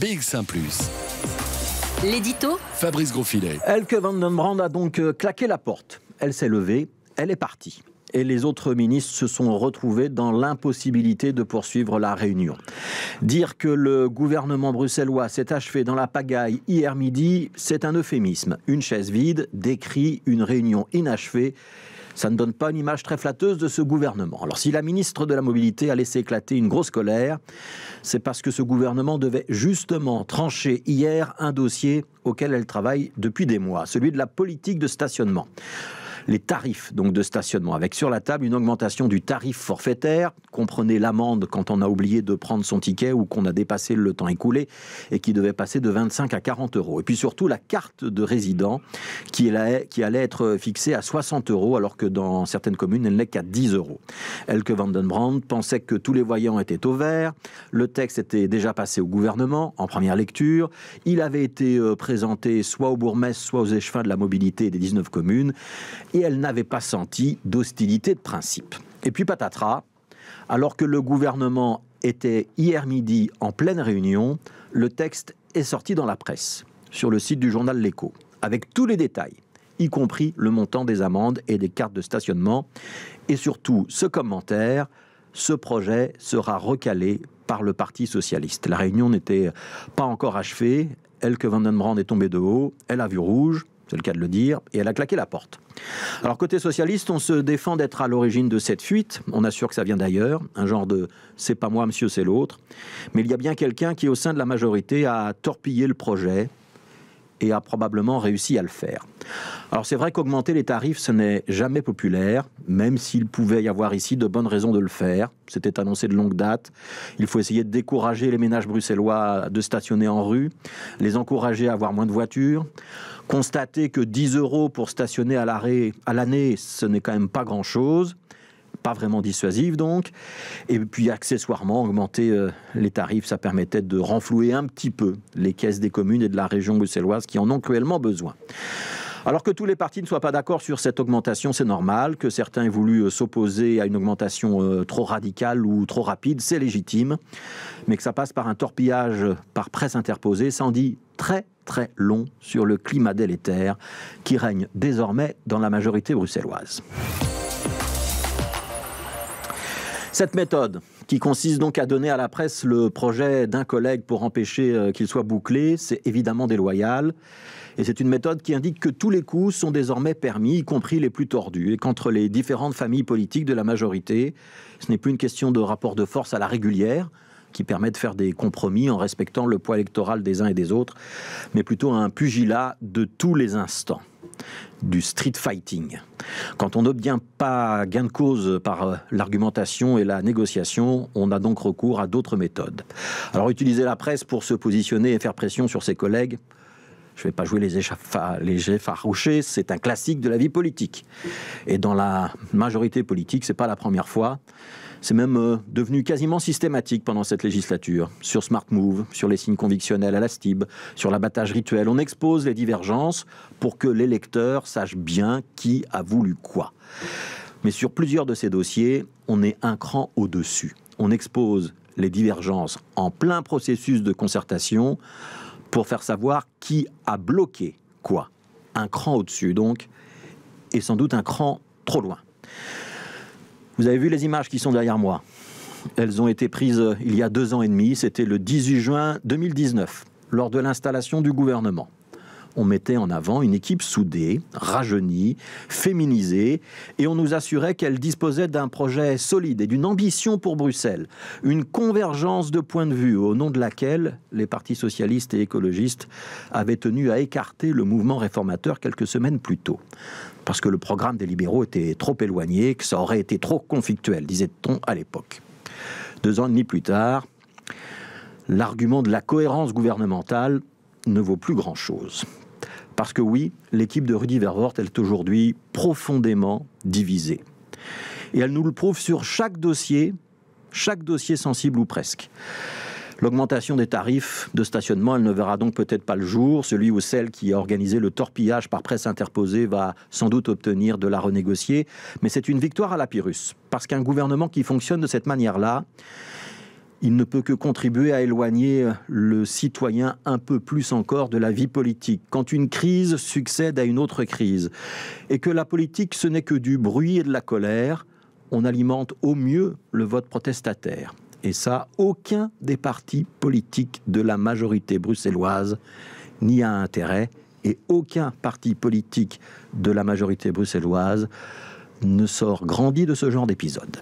big saint plus L'édito Fabrice Grosfilet. Elke van den Brand a donc euh, claqué la porte. Elle s'est levée, elle est partie et les autres ministres se sont retrouvés dans l'impossibilité de poursuivre la réunion. Dire que le gouvernement bruxellois s'est achevé dans la pagaille hier midi, c'est un euphémisme. Une chaise vide décrit une réunion inachevée ça ne donne pas une image très flatteuse de ce gouvernement. Alors si la ministre de la Mobilité a laissé éclater une grosse colère, c'est parce que ce gouvernement devait justement trancher hier un dossier auquel elle travaille depuis des mois, celui de la politique de stationnement les tarifs donc de stationnement, avec sur la table une augmentation du tarif forfaitaire, comprenez l'amende quand on a oublié de prendre son ticket ou qu'on a dépassé le temps écoulé et qui devait passer de 25 à 40 euros. Et puis surtout la carte de résident qui, allait être fixée à 60 euros alors que dans certaines communes elle n'est qu'à 10 euros. Elke Vandenbrand pensait que tous les voyants étaient au vert, le texte était déjà passé au gouvernement en première lecture, il avait été euh, présenté soit au bourgmestre, soit aux échevins de la mobilité des 19 communes et elle n'avait pas senti d'hostilité de principe. Et puis patatras, alors que le gouvernement était hier midi en pleine réunion, le texte est sorti dans la presse, sur le site du journal L'Écho, avec tous les détails, y compris le montant des amendes et des cartes de stationnement, et surtout ce commentaire, ce projet sera recalé par le Parti socialiste. La réunion n'était pas encore achevée, elle que Vandenbrand est tombée de haut, elle a vu rouge, c'est le cas de le dire, et elle a claqué la porte. Alors côté socialiste, on se défend d'être à l'origine de cette fuite, on assure que ça vient d'ailleurs, un genre de c'est pas moi monsieur c'est l'autre, mais il y a bien quelqu'un qui au sein de la majorité a torpillé le projet, et a probablement réussi à le faire. Alors c'est vrai qu'augmenter les tarifs, ce n'est jamais populaire, même s'il pouvait y avoir ici de bonnes raisons de le faire. C'était annoncé de longue date. Il faut essayer de décourager les ménages bruxellois de stationner en rue, les encourager à avoir moins de voitures, constater que 10 euros pour stationner à l'arrêt à l'année, ce n'est quand même pas grand-chose pas vraiment dissuasive donc. Et puis accessoirement, augmenter euh, les tarifs, ça permettait de renflouer un petit peu les caisses des communes et de la région bruxelloise qui en ont cruellement besoin. Alors que tous les partis ne soient pas d'accord sur cette augmentation, c'est normal. Que certains aient voulu euh, s'opposer à une augmentation euh, trop radicale ou trop rapide, c'est légitime. Mais que ça passe par un torpillage par presse interposée, ça en dit très très long sur le climat délétère qui règne désormais dans la majorité bruxelloise. Cette méthode, qui consiste donc à donner à la presse le projet d'un collègue pour empêcher euh, qu'il soit bouclé, c'est évidemment déloyal. Et c'est une méthode qui indique que tous les coups sont désormais permis, y compris les plus tordus, et qu'entre les différentes familles politiques de la majorité, ce n'est plus une question de rapport de force à la régulière, qui permet de faire des compromis en respectant le poids électoral des uns et des autres, mais plutôt un pugilat de tous les instants du street fighting. Quand on n'obtient pas gain de cause par euh, l'argumentation et la négociation, on a donc recours à d'autres méthodes. Alors utiliser la presse pour se positionner et faire pression sur ses collègues, je ne vais pas jouer les, les effarouchés, c'est un classique de la vie politique. Et dans la majorité politique, ce n'est pas la première fois. C'est même euh, devenu quasiment systématique pendant cette législature. Sur Smart Move, sur les signes convictionnels à la STIB, sur l'abattage rituel, on expose les divergences pour que l'électeur sache bien qui a voulu quoi. Mais sur plusieurs de ces dossiers, on est un cran au-dessus. On expose les divergences en plein processus de concertation pour faire savoir qui a bloqué quoi. Un cran au-dessus, donc, et sans doute un cran trop loin. Vous avez vu les images qui sont derrière moi. Elles ont été prises euh, il y a deux ans et demi, c'était le 18 juin 2019, lors de l'installation du gouvernement on mettait en avant une équipe soudée, rajeunie, féminisée, et on nous assurait qu'elle disposait d'un projet solide et d'une ambition pour Bruxelles, une convergence de points de vue au nom de laquelle les partis socialistes et écologistes avaient tenu à écarter le mouvement réformateur quelques semaines plus tôt parce que le programme des libéraux était trop éloigné, que ça aurait été trop conflictuel, disait-on à l'époque. Deux ans et demi plus tard, l'argument de la cohérence gouvernementale ne vaut plus grand-chose. Parce que oui, l'équipe de Rudy Vervoort est aujourd'hui profondément divisée. Et elle nous le prouve sur chaque dossier, chaque dossier sensible ou presque. L'augmentation des tarifs de stationnement, elle ne verra donc peut-être pas le jour. Celui ou celle qui a organisé le torpillage par presse interposée va sans doute obtenir de la renégocier. Mais c'est une victoire à la Pyrrhus, parce qu'un gouvernement qui fonctionne de cette manière-là, il ne peut que contribuer à éloigner euh, le citoyen un peu plus encore de la vie politique. Quand une crise succède à une autre crise, et que la politique ce n'est que du bruit et de la colère, on alimente au mieux le vote protestataire. Et ça, aucun des partis politiques de la majorité bruxelloise n'y a intérêt, et aucun parti politique de la majorité bruxelloise ne sort grandi de ce genre d'épisode.